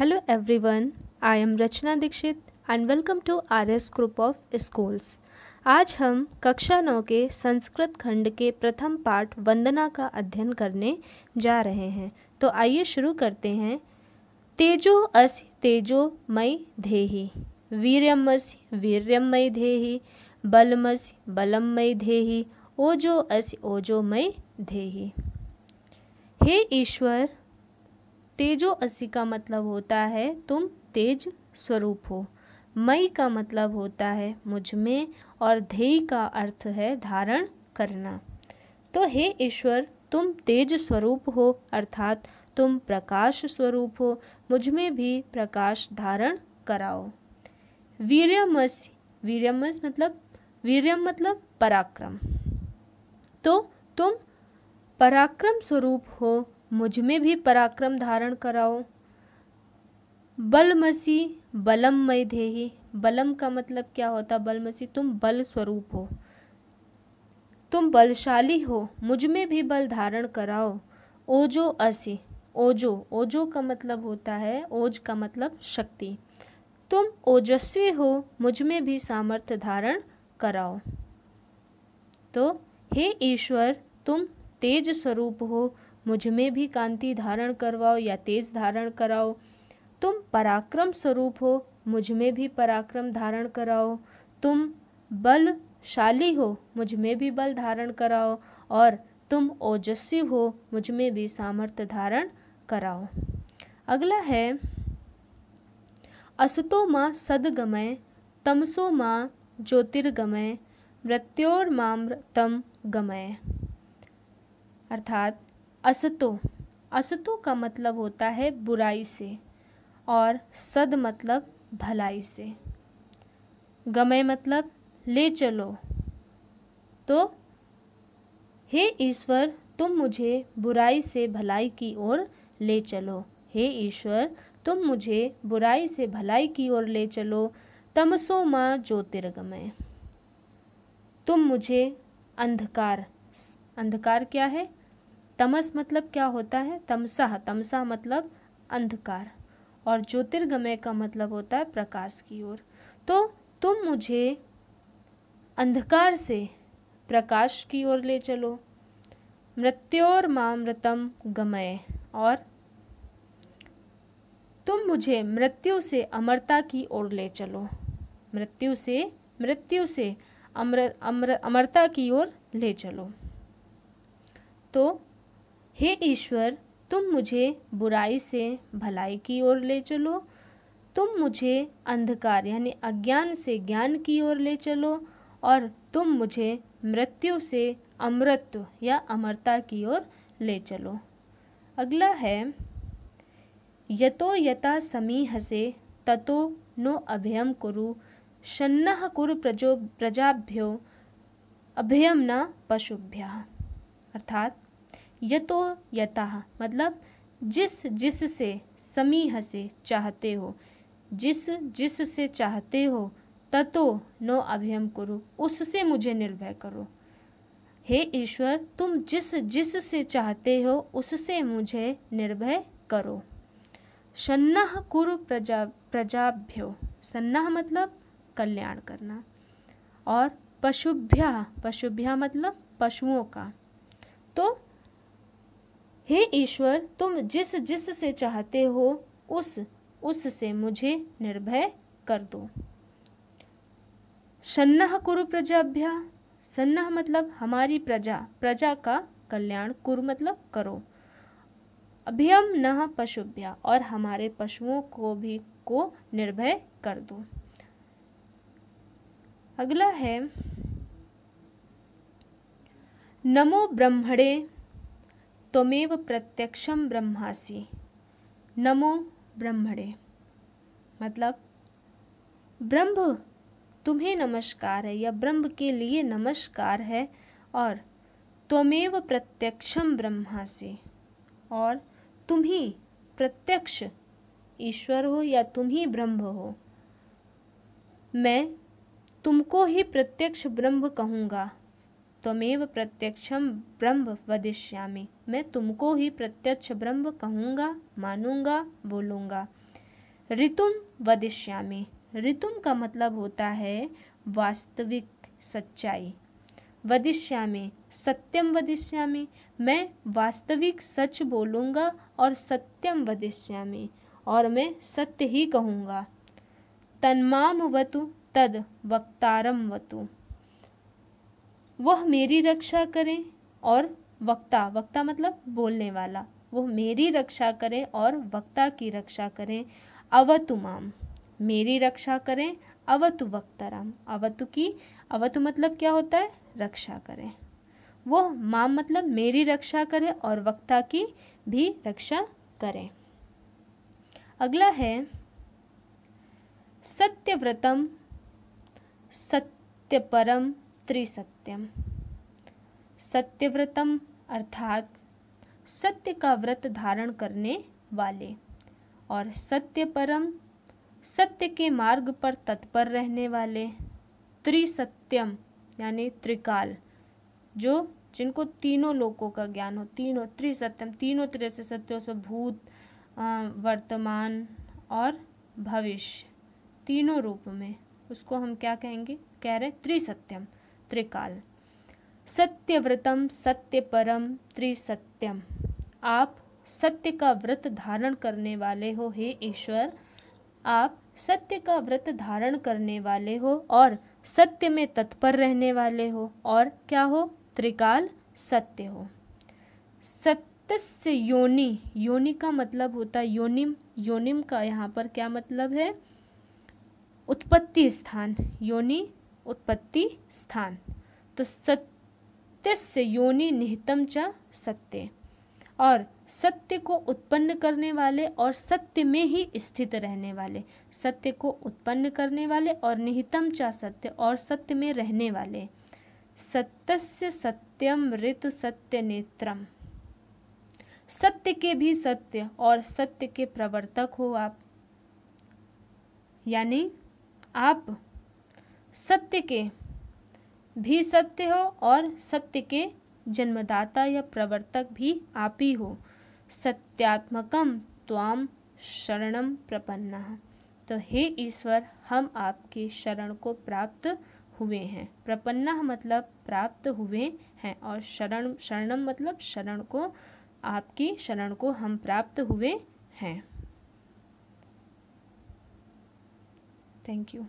hello everyone I am Rachna Dikshit and welcome to R S group of schools आज हम कक्षा नौ के संस्कृत खंड के प्रथम पाठ वंदना का अध्ययन करने जा रहे हैं तो आइए शुरू करते हैं तेजो अस तेजो मई धेहि वीर्यम अस वीर्यम मई धेहि बलमस बलम मई धेहि ओजो अस ओजो मई धेहि हे ईश्वर तेजो असी का मतलब होता है तुम तेज स्वरूप हो मई का मतलब होता है मुझ में और ध्येय का अर्थ है धारण करना तो हे ईश्वर तुम तेज स्वरूप हो अर्थात तुम प्रकाश स्वरूप हो मुझ में भी प्रकाश धारण कराओ वीरमस वीरमस मतलब वीरम मतलब पराक्रम तो तुम पराक्रम स्वरूप हो मुझ में भी पराक्रम धारण कराओ बलमसी बलम मई देही बलम का मतलब क्या होता बलमसी तुम बल स्वरूप हो तुम बलशाली हो मुझ में भी बल धारण कराओ ओजो असी ओजो ओजो का मतलब होता है ओज का मतलब शक्ति तुम ओजस्वी हो मुझ में भी सामर्थ्य धारण कराओ तो हे ईश्वर तुम तेज स्वरूप हो मुझ में भी कांति धारण करवाओ या तेज धारण कराओ तुम पराक्रम स्वरूप हो मुझ में भी पराक्रम धारण कराओ तुम बलशाली हो मुझ में भी बल धारण कराओ और तुम ओजस्वी हो मुझ में भी सामर्थ्य धारण कराओ अगला है असतो माँ सदगमय तमसो माँ ज्योतिर्गमय तम गमय अर्थात असतो असतो का मतलब होता है बुराई से और सद मतलब भलाई से गमय मतलब ले चलो तो हे ईश्वर तुम मुझे बुराई से भलाई की ओर ले चलो हे ईश्वर तुम मुझे बुराई से भलाई की ओर ले चलो तमसो माँ ज्योतिर्गमय तुम मुझे अंधकार अंधकार क्या है तमस मतलब क्या होता है तमसा तमसा मतलब अंधकार और ज्योतिर्गमय का मतलब होता है प्रकाश की ओर तो तुम मुझे अंधकार से प्रकाश की ओर ले चलो मृत्योर मामृतम गमय और तुम मुझे मृत्यु से अमरता की ओर ले चलो मृत्यु से मृत्यु से अमर अमर अमरता की ओर ले चलो तो हे ईश्वर तुम मुझे बुराई से भलाई की ओर ले चलो तुम मुझे अंधकार यानी अज्ञान से ज्ञान की ओर ले चलो और तुम मुझे मृत्यु से अमृत या अमरता की ओर ले चलो अगला है यतो यता हसे ततो नो अभयम कुरु शन्नः कुरु प्रजो प्रजाभ्यो अभयम न पशुभ्य अर्थात यतो यतः मतलब जिस जिस से समीह से चाहते हो जिस जिस से चाहते हो ततो नो अभियम करो उससे मुझे निर्भय करो हे ईश्वर तुम जिस जिस से चाहते हो उससे मुझे निर्भय करो सन्नाह कुरु प्रजा प्रजाभ्यो सन्नाह मतलब कल्याण करना और पशुभ्या पशुभ्या मतलब पशुओं का तो हे ईश्वर तुम जिस जिस से चाहते हो उस उससे मुझे निर्भय कर दो सन्नह कुरु प्रजाभ्या सन्नह मतलब हमारी प्रजा प्रजा का कल्याण कुरु मतलब करो अभियम न पशुभ्या और हमारे पशुओं को भी को निर्भय कर दो अगला है नमो ब्रह्मणे त्वमेव प्रत्यक्षम ब्रह्मासी नमो ब्रह्मणे मतलब ब्रह्म तुम्हें नमस्कार है या ब्रह्म के लिए नमस्कार है और त्वमेव प्रत्यक्षम ब्रह्मासी और तुम ही प्रत्यक्ष ईश्वर हो या तुम ही ब्रह्म हो मैं तुमको ही प्रत्यक्ष ब्रह्म कहूँगा त्वमेव प्रत्यक्षम ब्रह्म वदिष्यामि मैं तुमको ही प्रत्यक्ष ब्रह्म कहूँगा मानूंगा बोलूँगा ऋतुम वदिष्यामि ऋतुम का मतलब होता है वास्तविक सच्चाई वदिष्यामि सत्यम वदिष्यामि मैं वास्तविक सच बोलूँगा और सत्यम वदिष्यामि और मैं सत्य ही कहूँगा तन्माम वतु तद वक्तारम वतु वह मेरी रक्षा करें और वक्ता वक्ता मतलब बोलने वाला वह मेरी रक्षा करें और वक्ता की रक्षा करें अवतु माम मेरी रक्षा करें अवतु वक्ता राम अवतु की अवतु मतलब क्या होता है रक्षा करें वह माम मतलब मेरी रक्षा करें और वक्ता की भी रक्षा करें अगला है सत्यव्रतम सत्यपरम त्रिसत्यम सत्यव्रतम अर्थात सत्य का व्रत धारण करने वाले और सत्य परम सत्य के मार्ग पर तत्पर रहने वाले त्रिसत्यम यानी त्रिकाल जो जिनको तीनों लोकों का ज्ञान हो तीनों त्रिसत्यम तीनों तरह से सत्यों से भूत वर्तमान और भविष्य तीनों रूप में उसको हम क्या कहेंगे कह रहे त्रिसत्यम त्रिकाल सत्यव्रतम परम त्रिसत्यम आप सत्य का व्रत धारण करने वाले हो हे ईश्वर आप सत्य का व्रत धारण करने वाले हो और सत्य में तत्पर रहने वाले हो और क्या हो त्रिकाल सत्य हो सत्यस्य योनि योनि का मतलब होता है योनिम योनिम का यहाँ पर क्या मतलब है उत्पत्ति स्थान योनि उत्पत्ति स्थान तो सत्य योनि निहितम च सत्य और सत्य को उत्पन्न करने वाले और सत्य में ही स्थित रहने वाले सत्य को उत्पन्न करने वाले और निहितम च सत्य और सत्य में रहने वाले सत्यस्य सत्यम ऋतु सत्य नेत्रम सत्य के भी सत्य और सत्य के प्रवर्तक हो आप यानी आप सत्य के भी सत्य हो और सत्य के जन्मदाता या प्रवर्तक भी आप ही हो सत्यात्मकम त्वाम शरणम प्रपन्ना तो हे ईश्वर हम आपके शरण को प्राप्त हुए हैं प्रपन्ना मतलब प्राप्त हुए हैं और शरण शरणम मतलब शरण को आपकी शरण को हम प्राप्त हुए हैं थैंक यू